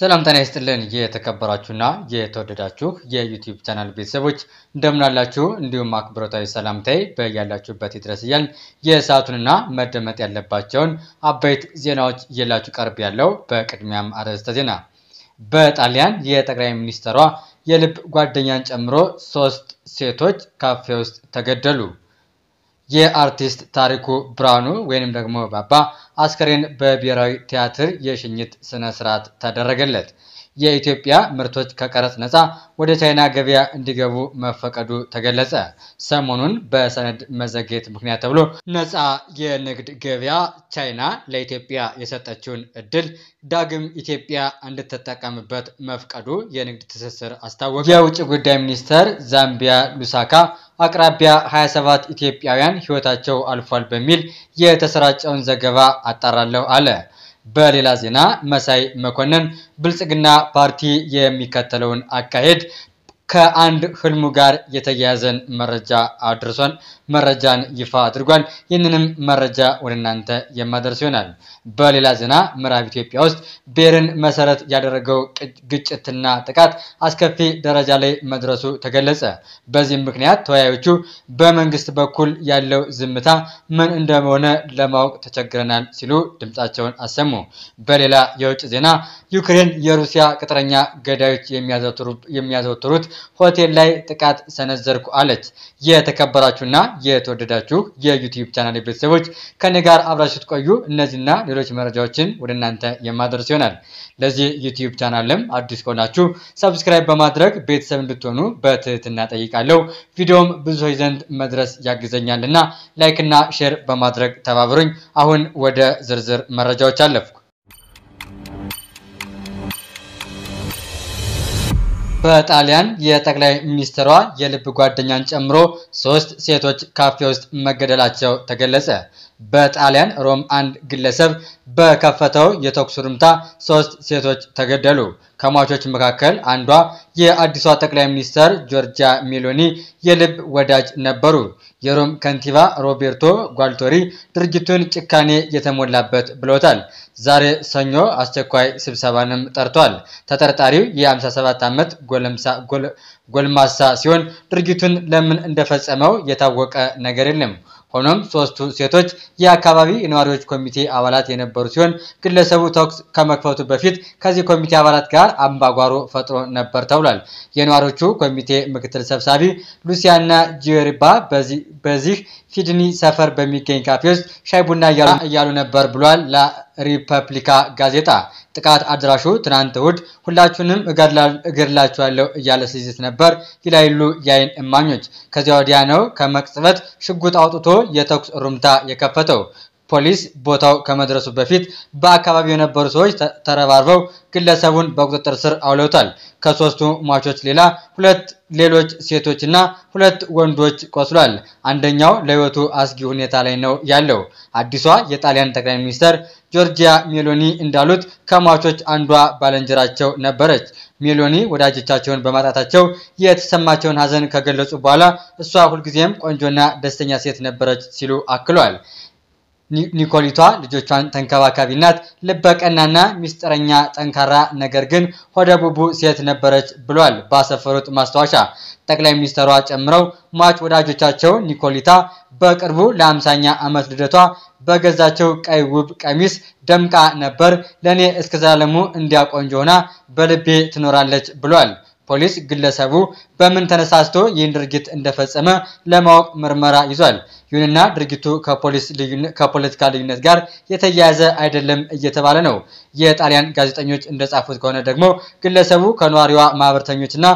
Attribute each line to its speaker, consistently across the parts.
Speaker 1: ሰላም ጤና ይስጥልን። የተከበራችሁና የተወደዳችሁ የዩቲዩብ ቻናል ቤተሰቦች እንደምናላችሁ፣ እንዲሁም አክብሮታዊ ሰላምታዬ በያላችሁበት ይድረስ እያልን የሰዓቱንና መደመጥ ያለባቸውን አበይት ዜናዎች እየላችሁ ቀርብ ያለው በቅድሚያም አርዕስተ ዜና በጣሊያን የጠቅላይ ሚኒስትሯ የልብ ጓደኛን ጨምሮ ሶስት ሴቶች ካፌ ውስጥ ተገደሉ። የአርቲስት ታሪኩ ብርሃኑ ወይንም ደግሞ ባባ አስከሬን በብሔራዊ ቲያትር የሽኝት ስነ ስርዓት ተደረገለት። የኢትዮጵያ ምርቶች ከቀረጽ ነፃ ወደ ቻይና ገበያ እንዲገቡ መፈቀዱ ተገለጸ። ሰሞኑን በሰነድ መዘግየት ምክንያት ተብሎ ነፃ የንግድ ገበያ ቻይና ለኢትዮጵያ የሰጠችውን እድል ዳግም ኢትዮጵያ እንድትጠቀምበት መፍቀዱ የንግድ ትስስር አስታወቀ። የውጭ ጉዳይ ሚኒስተር ዛምቢያ ሉሳካ አቅራቢያ 27 ኢትዮጵያውያን ሕይወታቸው አልፏል በሚል የተሰራጨውን ዘገባ አጣራለሁ አለ። በሌላ ዜና መሳይ መኮንን ብልጽግና ፓርቲ የሚከተለውን አካሄድ ከአንድ ህልሙ ጋር የተያያዘን መረጃ አድርሶን መረጃን ይፋ አድርጓል። ይህንንም መረጃ ወደ እናንተ የማደርስ ይሆናል። በሌላ ዜና ምዕራብ ኢትዮጵያ ውስጥ ብሔርን መሰረት ያደረገው ግጭትና ጥቃት አስከፊ ደረጃ ላይ መድረሱ ተገለጸ። በዚህም ምክንያት ተወያዮቹ በመንግስት በኩል ያለው ዝምታ ምን እንደሆነ ለማወቅ ተቸግረናል ሲሉ ድምጻቸውን አሰሙ። በሌላ የውጭ ዜና ዩክሬን የሩሲያ ቅጥረኛ ገዳዮች የሚያዘወትሩት ሆቴል ላይ ጥቃት ሰነዘርኩ አለች። የተከበራችሁና የተወደዳችሁ የዩቲዩብ ቻናል ቤተሰቦች ከኔ ጋር አብራችሁ ስትቆዩ እነዚህና ሌሎች መረጃዎችን ወደ እናንተ የማደርስ ይሆናል። ለዚህ ዩቲዩብ ቻናልም አዲስ ከሆናችሁ ሰብስክራይብ በማድረግ ቤተሰብ እንድትሆኑ በትህትና ጠይቃለሁ። ቪዲዮም ብዙ ሰዎች ዘንድ መድረስ ያግዘኛልና ላይክና ሼር በማድረግ ተባብሩኝ። አሁን ወደ ዝርዝር መረጃዎች አለፍኩ። በጣሊያን የጠቅላይ ሚኒስትሯ የልብ ጓደኛን ጨምሮ ሶስት ሴቶች ካፌ ውስጥ መገደላቸው ተገለጸ። በጣሊያን ሮም አንድ ግለሰብ በከፈተው የተኩስ ርምታ ሶስት ሴቶች ተገደሉ። ከሟቾች መካከል አንዷ የአዲሷ ጠቅላይ ሚኒስትር ጆርጂያ ሜሎኒ የልብ ወዳጅ ነበሩ። የሮም ከንቲባ ሮቤርቶ ጓልቶሪ ድርጊቱን ጭካኔ የተሞላበት ብሎታል። ዛሬ ሰኞ አስቸኳይ ስብሰባንም ጠርቷል። ተጠርጣሪው የ57 ዓመት ጎልማሳ ሲሆን ድርጊቱን ለምን እንደፈጸመው የታወቀ ነገር የለም። ሆኖም ሶስቱ ሴቶች የአካባቢ የነዋሪዎች ኮሚቴ አባላት የነበሩ ሲሆን ግለሰቡ ተኩስ ከመክፈቱ በፊት ከዚህ ኮሚቴ አባላት ጋር አምባጓሮ ፈጥሮ ነበር ተብሏል። የነዋሪዎቹ ኮሚቴ ምክትል ሰብሳቢ ሉሲያና ጂሪባ በዚህ ሲድኒ ሰፈር በሚገኝ ካፌ ውስጥ ሻይ ቡና እያሉ ነበር ብሏል ለሪፐብሊካ ጋዜጣ። ጥቃት አድራሹ ትናንት እሁድ ሁላችሁንም እገድላችኋለሁ እያለ ሲዝት ነበር ይላሉ የአይን እማኞች። ከዚያ ወዲያ ነው ከመቅጽበት ሽጉጥ አውጥቶ የተኩስ ሩምታ የከፈተው። ፖሊስ ቦታው ከመድረሱ በፊት በአካባቢው የነበሩ ሰዎች ተረባርበው ግለሰቡን በቁጥጥር ስር አውለውታል። ከሶስቱ ሟቾች ሌላ ሁለት ሌሎች ሴቶችና ሁለት ወንዶች ቆስሏል። አንደኛው ለህይወቱ አስጊ ሁኔታ ላይ ነው ያለው። አዲሷ የጣሊያን ጠቅላይ ሚኒስትር ጆርጂያ ሜሎኒ እንዳሉት ከሟቾች አንዷ ባለንጀራቸው ነበረች። ሜሎኒ ወዳጆቻቸውን በማጣታቸው የተሰማቸውን ሀዘን ከገለጹ በኋላ እሷ ሁልጊዜም ቆንጆና ደስተኛ ሴት ነበረች ሲሉ አክሏል። ኒኮሊቷ ልጆቿን ተንከባካቢ ናት፣ ልበቀናና ሚስጥረኛ፣ ጠንካራ ነገር ግን ቡቡ ሴት ነበረች ብሏል ባሰፈሩት ማስታወሻ። ጠቅላይ ሚኒስትሯ ጨምረው ሟች ወዳጆቻቸው ኒኮሊታ በቅርቡ ለአምሳኛ ዓመት ልደቷ በገዛቸው ቀይ ውብ ቀሚስ ደምቃ ነበር፣ ለእኔ እስከ ዘላለሙ ሆና በልቤ ትኖራለች ብሏል። ፖሊስ ግለሰቡ በምን ተነሳስቶ ይህን ድርጊት እንደፈጸመ ለማወቅ ምርመራ ይዟል። ይሁንና ድርጊቱ ከፖለቲካ ልዩነት ጋር የተያያዘ አይደለም እየተባለ ነው። የጣሊያን ጋዜጠኞች እንደጻፉት ከሆነ ደግሞ ግለሰቡ ከነዋሪዋ ማህበርተኞችና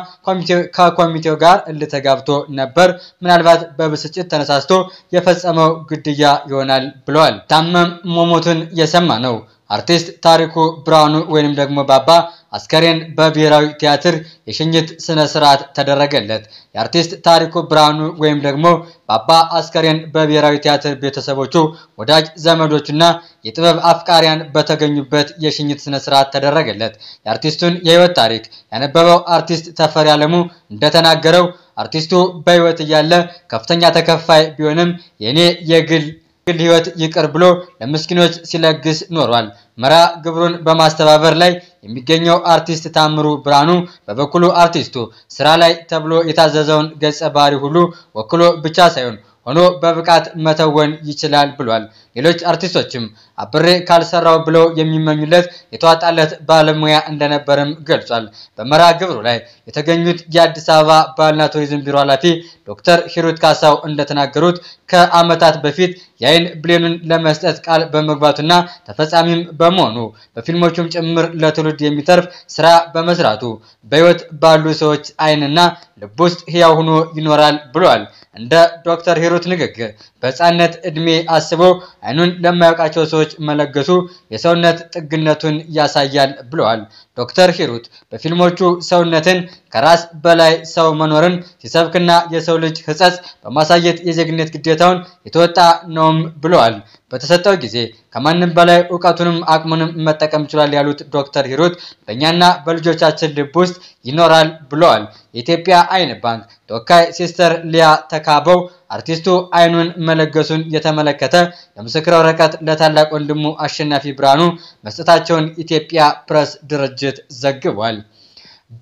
Speaker 1: ከኮሚቴው ጋር እልተጋብቶ ነበር። ምናልባት በብስጭት ተነሳስቶ የፈጸመው ግድያ ይሆናል ብለዋል። ታመም መሞቱን የሰማ ነው አርቲስት ታሪኩ ብርሃኑ ወይንም ደግሞ ባባ አስከሬን በብሔራዊ ቲያትር የሽኝት ስነ ስርዓት ተደረገለት። የአርቲስት ታሪኩ ብርሃኑ ወይም ደግሞ ባባ አስከሬን በብሔራዊ ቲያትር ቤተሰቦቹ፣ ወዳጅ ዘመዶችና የጥበብ አፍቃሪያን በተገኙበት የሽኝት ስነ ስርዓት ተደረገለት። የአርቲስቱን የህይወት ታሪክ ያነበበው አርቲስት ተፈሪ አለሙ እንደተናገረው አርቲስቱ በህይወት እያለ ከፍተኛ ተከፋይ ቢሆንም የኔ የግል ግል ህይወት ይቅር ብሎ ለምስኪኖች ሲለግስ ኖሯል። መራ ግብሩን በማስተባበር ላይ የሚገኘው አርቲስት ታምሩ ብርሃኑ በበኩሉ አርቲስቱ ስራ ላይ ተብሎ የታዘዘውን ገጸ ባህሪ ሁሉ ወክሎ ብቻ ሳይሆን ሆኖ በብቃት መተወን ይችላል ብሏል። ሌሎች አርቲስቶችም አብሬ ካልሰራው ብለው የሚመኙለት የተዋጣለት ባለሙያ እንደነበርም ገልጿል። በመርሃ ግብሩ ላይ የተገኙት የአዲስ አበባ ባህልና ቱሪዝም ቢሮ ኃላፊ ዶክተር ሂሩት ካሳው እንደተናገሩት ከዓመታት በፊት የአይን ብሌኑን ለመስጠት ቃል በመግባቱና ተፈጻሚም በመሆኑ በፊልሞቹም ጭምር ለትውልድ የሚተርፍ ስራ በመስራቱ በህይወት ባሉ ሰዎች አይንና ልብ ውስጥ ህያው ሆኖ ይኖራል ብሏል። እንደ ዶክተር ሂሩት ንግግር በህፃነት ዕድሜ አስቦ አይኑን ለማያውቃቸው ሰዎች መለገሱ የሰውነት ጥግነቱን ያሳያል ብለዋል። ዶክተር ሂሩት በፊልሞቹ ሰውነትን ከራስ በላይ ሰው መኖርን ሲሰብክና የሰው ልጅ ሕጸጽ በማሳየት የዜግነት ግዴታውን የተወጣ ነውም ብለዋል። በተሰጠው ጊዜ ከማንም በላይ እውቀቱንም አቅሙንም መጠቀም ይችላል ያሉት ዶክተር ሂሩት በእኛና በልጆቻችን ልብ ውስጥ ይኖራል ብለዋል። የኢትዮጵያ አይን ባንክ ተወካይ ሲስተር ሊያ ተካበው አርቲስቱ አይኑን መለገሱን የተመለከተ የምስክር ወረቀት ለታላቅ ወንድሙ አሸናፊ ብርሃኑ መስጠታቸውን ኢትዮጵያ ፕሬስ ድርጅት ዘግቧል።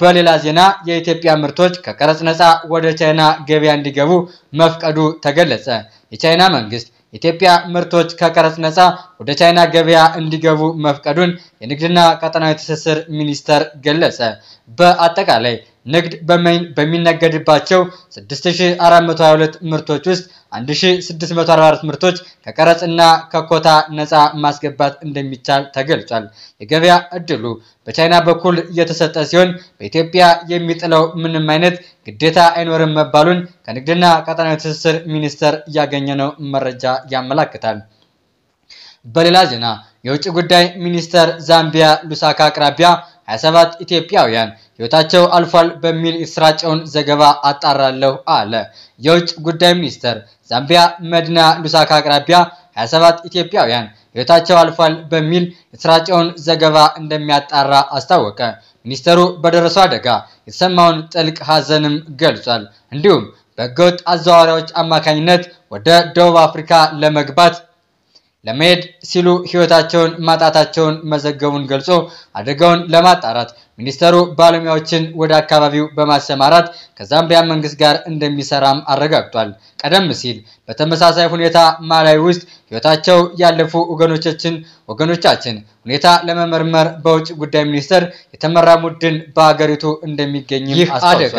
Speaker 1: በሌላ ዜና የኢትዮጵያ ምርቶች ከቀረጽ ነፃ ወደ ቻይና ገበያ እንዲገቡ መፍቀዱ ተገለጸ። የቻይና መንግስት ኢትዮጵያ ምርቶች ከቀረጽ ነፃ ወደ ቻይና ገበያ እንዲገቡ መፍቀዱን የንግድና ቀጠናዊ ትስስር ሚኒስቴር ገለጸ። በአጠቃላይ ንግድ በሚነገድባቸው 6422 ምርቶች ውስጥ 1644 ምርቶች ከቀረጽና ከኮታ ነፃ ማስገባት እንደሚቻል ተገልጿል። የገበያ እድሉ በቻይና በኩል እየተሰጠ ሲሆን በኢትዮጵያ የሚጥለው ምንም አይነት ግዴታ አይኖርም መባሉን ከንግድና ቀጠናዊ ትስስር ሚኒስቴር ያገኘነው ነው መረጃ ያመላክታል። በሌላ ዜና የውጭ ጉዳይ ሚኒስተር ዛምቢያ ሉሳካ አቅራቢያ 27 ኢትዮጵያውያን ሕይወታቸው አልፏል በሚል የተሰራጨውን ዘገባ አጣራለሁ አለ። የውጭ ጉዳይ ሚኒስተር ዛምቢያ መዲና ሉሳካ አቅራቢያ 27 ኢትዮጵያውያን ሕይወታቸው አልፏል በሚል የተሰራጨውን ዘገባ እንደሚያጣራ አስታወቀ። ሚኒስተሩ በደረሰው አደጋ የተሰማውን ጥልቅ ሐዘንም ገልጿል። እንዲሁም በህገወጥ አዘዋዋሪዎች አማካኝነት ወደ ደቡብ አፍሪካ ለመግባት ለመሄድ ሲሉ ህይወታቸውን ማጣታቸውን መዘገቡን ገልጾ አደጋውን ለማጣራት ሚኒስተሩ ባለሙያዎችን ወደ አካባቢው በማሰማራት ከዛምቢያ መንግስት ጋር እንደሚሰራም አረጋግጧል። ቀደም ሲል በተመሳሳይ ሁኔታ ማላዊ ውስጥ ህይወታቸው ያለፉ ወገኖቻችን ወገኖቻችን ሁኔታ ለመመርመር በውጭ ጉዳይ ሚኒስቴር የተመራ ቡድን በሀገሪቱ እንደሚገኝ ይህ አደጋ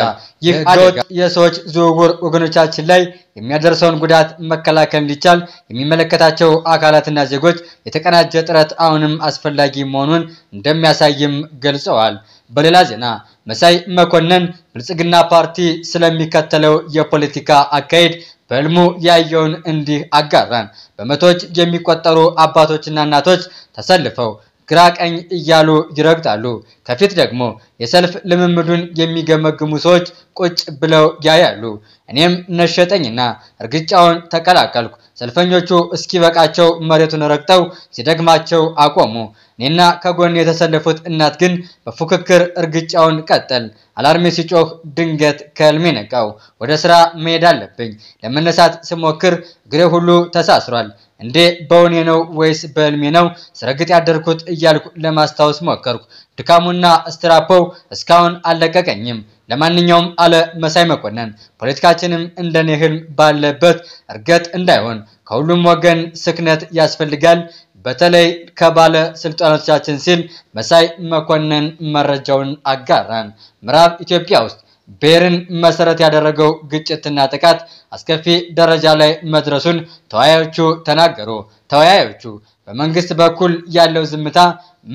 Speaker 1: ይህ አደጋ የሰዎች ዝውውር ወገኖቻችን ላይ የሚያደርሰውን ጉዳት መከላከል እንዲቻል የሚመለከታቸው አካላትና ዜጎች የተቀናጀ ጥረት አሁንም አስፈላጊ መሆኑን እንደሚያሳይም ገልጸዋል። በሌላ ዜና መሳይ መኮንን ብልጽግና ፓርቲ ስለሚከተለው የፖለቲካ አካሄድ በህልሙ ያየውን እንዲህ አጋራን። በመቶዎች የሚቆጠሩ አባቶችና እናቶች ተሰልፈው ግራ ቀኝ እያሉ ይረግጣሉ። ከፊት ደግሞ የሰልፍ ልምምዱን የሚገመግሙ ሰዎች ቁጭ ብለው ያያሉ። እኔም ነሸጠኝና እርግጫውን ተቀላቀልኩ። ሰልፈኞቹ እስኪበቃቸው መሬቱን ረግጠው ሲደግማቸው አቆሙ። እኔና ከጎን የተሰለፉት እናት ግን በፉክክር እርግጫውን ቀጠል። አላርሜ ሲጮህ ድንገት ከልሜ ነቃው። ወደ ስራ መሄድ አለብኝ። ለመነሳት ስሞክር እግሬ ሁሉ ተሳስሯል። እንዴ በውኔ ነው ወይስ በህልሜ ነው ስረግጥ ያደርኩት እያልኩ ለማስታወስ ሞከርኩ። ድካሙና ስትራፖው እስካሁን አልለቀቀኝም። ለማንኛውም አለ መሳይ መኮንን፣ ፖለቲካችንም እንደኔ ህልም ባለበት እርገጥ እንዳይሆን ከሁሉም ወገን ስክነት ያስፈልጋል። በተለይ ከባለ ስልጣኖቻችን ሲል መሳይ መኮንን መረጃውን አጋራን። ምዕራብ ኢትዮጵያ ውስጥ ብሔርን መሰረት ያደረገው ግጭትና ጥቃት አስከፊ ደረጃ ላይ መድረሱን ተወያዮቹ ተናገሩ። ተወያዮቹ በመንግስት በኩል ያለው ዝምታ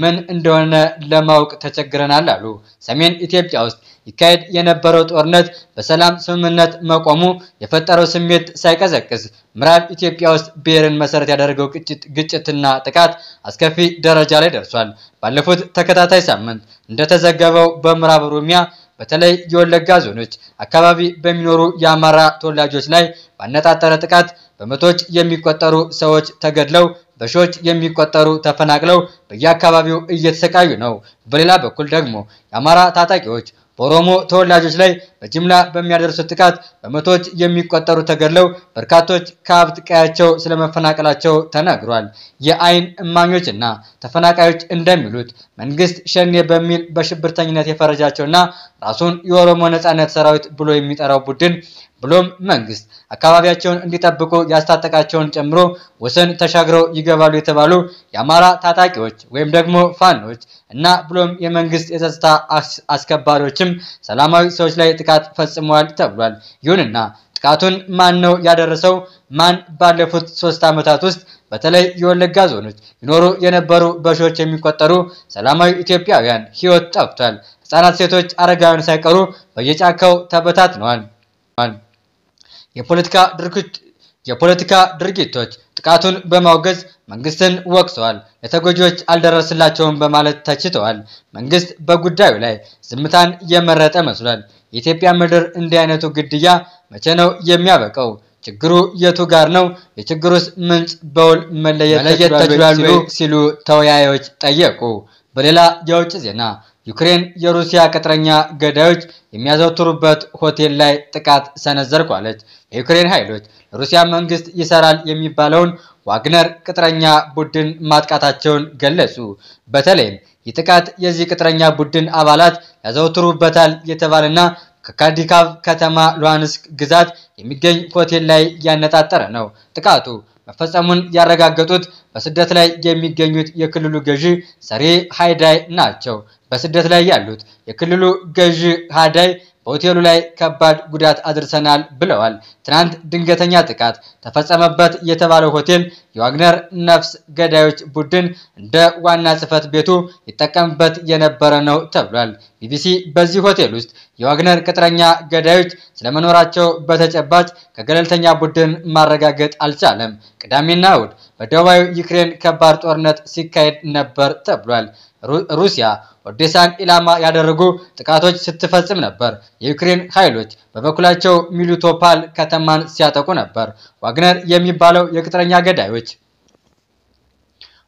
Speaker 1: ምን እንደሆነ ለማወቅ ተቸግረናል አሉ። ሰሜን ኢትዮጵያ ውስጥ ይካሄድ የነበረው ጦርነት በሰላም ስምምነት መቆሙ የፈጠረው ስሜት ሳይቀዘቅዝ ምዕራብ ኢትዮጵያ ውስጥ ብሔርን መሰረት ያደረገው ግጭትና ጥቃት አስከፊ ደረጃ ላይ ደርሷል። ባለፉት ተከታታይ ሳምንት እንደተዘገበው በምዕራብ ኦሮሚያ በተለይ የወለጋ ዞኖች አካባቢ በሚኖሩ የአማራ ተወላጆች ላይ ባነጣጠረ ጥቃት በመቶች የሚቆጠሩ ሰዎች ተገድለው በሺዎች የሚቆጠሩ ተፈናቅለው በየአካባቢው እየተሰቃዩ ነው። በሌላ በኩል ደግሞ የአማራ ታጣቂዎች በኦሮሞ ተወላጆች ላይ በጅምላ በሚያደርሱት ጥቃት በመቶዎች የሚቆጠሩ ተገድለው በርካቶች ከሀብት ቀያቸው ስለመፈናቀላቸው ተነግሯል። የአይን እማኞች እና ተፈናቃዮች እንደሚሉት መንግስት ሸኔ በሚል በሽብርተኝነት የፈረጃቸውና ራሱን የኦሮሞ ነጻነት ሰራዊት ብሎ የሚጠራው ቡድን ብሎም መንግስት አካባቢያቸውን እንዲጠብቁ ያስታጠቃቸውን ጨምሮ ወሰን ተሻግረው ይገባሉ የተባሉ የአማራ ታጣቂዎች ወይም ደግሞ ፋኖች እና ብሎም የመንግስት የጸጥታ አስከባሪዎችም ሰላማዊ ሰዎች ላይ ጥቃት ፈጽመዋል ተብሏል። ይሁንና ጥቃቱን ማን ነው ያደረሰው? ማን ባለፉት ሶስት ዓመታት ውስጥ በተለይ የወለጋ ዞኖች ይኖሩ የነበሩ በሺዎች የሚቆጠሩ ሰላማዊ ኢትዮጵያውያን ሕይወት ጠፍቷል። ህጻናት፣ ሴቶች፣ አረጋውያን ሳይቀሩ በየጫካው ተበታትነዋል። የፖለቲካ ድርጊት የፖለቲካ ድርጊቶች ጥቃቱን በማውገዝ መንግስትን ወቅሰዋል። ለተጎጂዎች አልደረስላቸውም በማለት ተችተዋል። መንግስት በጉዳዩ ላይ ዝምታን የመረጠ መስሏል። የኢትዮጵያ ምድር እንዲህ አይነቱ ግድያ መቼ ነው የሚያበቀው ችግሩ የቱ ጋር ነው? የችግሩስ ምንጭ በውል መለየት ተችሏል ሲሉ ተወያዮች ጠየቁ። በሌላ የውጭ ዜና ዩክሬን የሩሲያ ቅጥረኛ ገዳዮች የሚያዘወትሩበት ሆቴል ላይ ጥቃት ሰነዘርኳለች። የዩክሬን ኃይሎች ለሩሲያ መንግስት ይሰራል የሚባለውን ዋግነር ቅጥረኛ ቡድን ማጥቃታቸውን ገለጹ። በተለይም ይህ ጥቃት የዚህ ቅጥረኛ ቡድን አባላት ያዘወትሩበታል የተባለና ከካዲካቭ ከተማ ሉሃንስክ ግዛት የሚገኝ ሆቴል ላይ ያነጣጠረ ነው። ጥቃቱ መፈጸሙን ያረጋገጡት በስደት ላይ የሚገኙት የክልሉ ገዢ ሰሪ ሃይዳይ ናቸው። በስደት ላይ ያሉት የክልሉ ገዢ ሃይዳይ። በሆቴሉ ላይ ከባድ ጉዳት አድርሰናል ብለዋል። ትናንት ድንገተኛ ጥቃት ተፈጸመበት የተባለው ሆቴል የዋግነር ነፍስ ገዳዮች ቡድን እንደ ዋና ጽህፈት ቤቱ ይጠቀምበት የነበረ ነው ተብሏል። ቢቢሲ በዚህ ሆቴል ውስጥ የዋግነር ቅጥረኛ ገዳዮች ስለመኖራቸው በተጨባጭ ከገለልተኛ ቡድን ማረጋገጥ አልቻለም። ቅዳሜና እሁድ በደቡባዊ ዩክሬን ከባድ ጦርነት ሲካሄድ ነበር ተብሏል። ሩሲያ ኦዴሳን ኢላማ ያደረጉ ጥቃቶች ስትፈጽም ነበር። የዩክሬን ኃይሎች በበኩላቸው ሚሊቶፓል ከተማን ሲያጠቁ ነበር። ዋግነር የሚባለው የቅጥረኛ ገዳዮች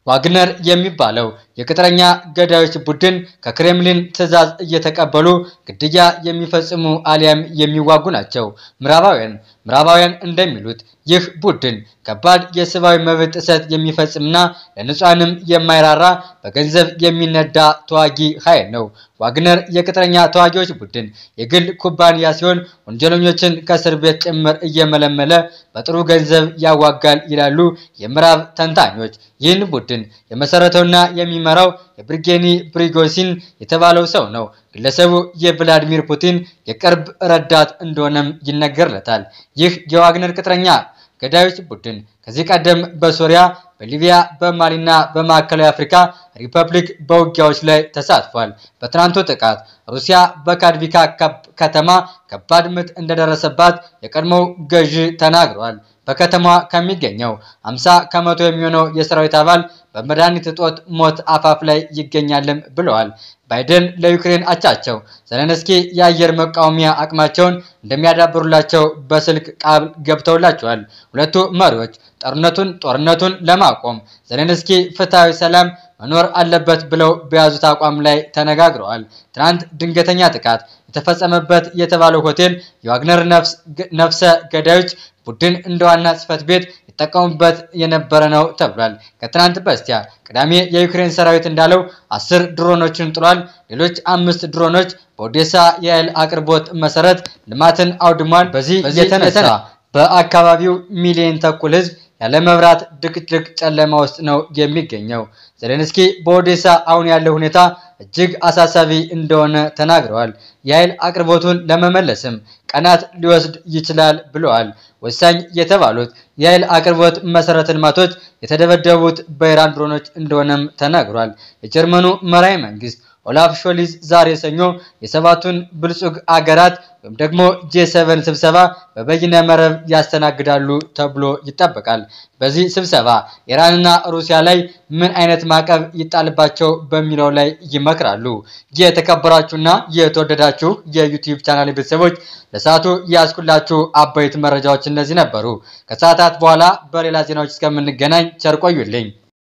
Speaker 1: ዋግነር የሚባለው የቅጥረኛ ገዳዮች ቡድን ከክሬምሊን ትዕዛዝ እየተቀበሉ ግድያ የሚፈጽሙ አሊያም የሚዋጉ ናቸው። ምዕራባውያን ምዕራባውያን እንደሚሉት ይህ ቡድን ከባድ የሰብአዊ መብት ጥሰት የሚፈጽምና ለንጹሐንም የማይራራ በገንዘብ የሚነዳ ተዋጊ ኃይል ነው። ዋግነር የቅጥረኛ ተዋጊዎች ቡድን የግል ኩባንያ ሲሆን ወንጀለኞችን ከእስር ቤት ጭምር እየመለመለ በጥሩ ገንዘብ ያዋጋል ይላሉ የምዕራብ ተንታኞች። ይህን ቡድን የመሰረተውና የሚመራው የብርጌኒ ፕሪጎሲን የተባለው ሰው ነው። ግለሰቡ የቭላዲሚር ፑቲን የቅርብ ረዳት እንደሆነም ይነገርለታል። ይህ የዋግነር ቅጥረኛ ገዳዮች ቡድን ከዚህ ቀደም በሶሪያ፣ በሊቢያ፣ በማሊና በማዕከላዊ አፍሪካ ሪፐብሊክ በውጊያዎች ላይ ተሳትፏል። በትናንቱ ጥቃት ሩሲያ በካድቪካ ከተማ ከባድ ምት እንደደረሰባት የቀድሞው ገዢ ተናግሯል። በከተማዋ ከሚገኘው 50 ከመቶ የሚሆነው የሰራዊት አባል በመድኃኒት እጦት ሞት አፋፍ ላይ ይገኛልም ብለዋል። ባይደን ለዩክሬን አቻቸው ዘለንስኪ የአየር መቃወሚያ አቅማቸውን እንደሚያዳብሩላቸው በስልክ ቃል ገብተውላቸዋል። ሁለቱ መሪዎች ጦርነቱን ጦርነቱን ለማቆም ዘለንስኪ ፍትሐዊ ሰላም መኖር አለበት ብለው በያዙት አቋም ላይ ተነጋግረዋል። ትናንት ድንገተኛ ጥቃት የተፈጸመበት የተባለው ሆቴል የዋግነር ነፍሰ ገዳዮች ቡድን እንደ ዋና ጽህፈት ቤት ይጠቀሙበት የነበረ ነው ተብሏል። ከትናንት በስቲያ ቅዳሜ የዩክሬን ሰራዊት እንዳለው አስር ድሮኖችን ጥሏል። ሌሎች አምስት ድሮኖች በኦዴሳ የኃይል አቅርቦት መሰረት ልማትን አውድሟል። በዚህ የተነሳ በአካባቢው ሚሊዮን ተኩል ህዝብ ያለ መብራት ድቅድቅ ጨለማ ውስጥ ነው የሚገኘው። ዘሌንስኪ በኦዴሳ አሁን ያለው ሁኔታ እጅግ አሳሳቢ እንደሆነ ተናግረዋል። የኃይል አቅርቦቱን ለመመለስም ቀናት ሊወስድ ይችላል ብለዋል። ወሳኝ የተባሉት የኃይል አቅርቦት መሰረተ ልማቶች የተደበደቡት በኢራን ድሮኖች እንደሆነም ተናግሯል። የጀርመኑ መራሄ መንግስት ኦላፍ ሾሊዝ ዛሬ ሰኞ የሰባቱን ብልጹግ አገራት ወይም ደግሞ ጄ7 ስብሰባ በበይነ መረብ ያስተናግዳሉ ተብሎ ይጠበቃል። በዚህ ስብሰባ ኢራንና ሩሲያ ላይ ምን አይነት ማዕቀብ ይጣልባቸው በሚለው ላይ ይመክራሉ። የተከበራችሁና የተወደዳችሁ የዩቲዩብ ቻናል ቤተሰቦች ለሰዓቱ ያስኩላችሁ አበይት መረጃዎች እነዚህ ነበሩ። ከሰዓታት በኋላ በሌላ ዜናዎች እስከምንገናኝ ቸር ቆዩልኝ።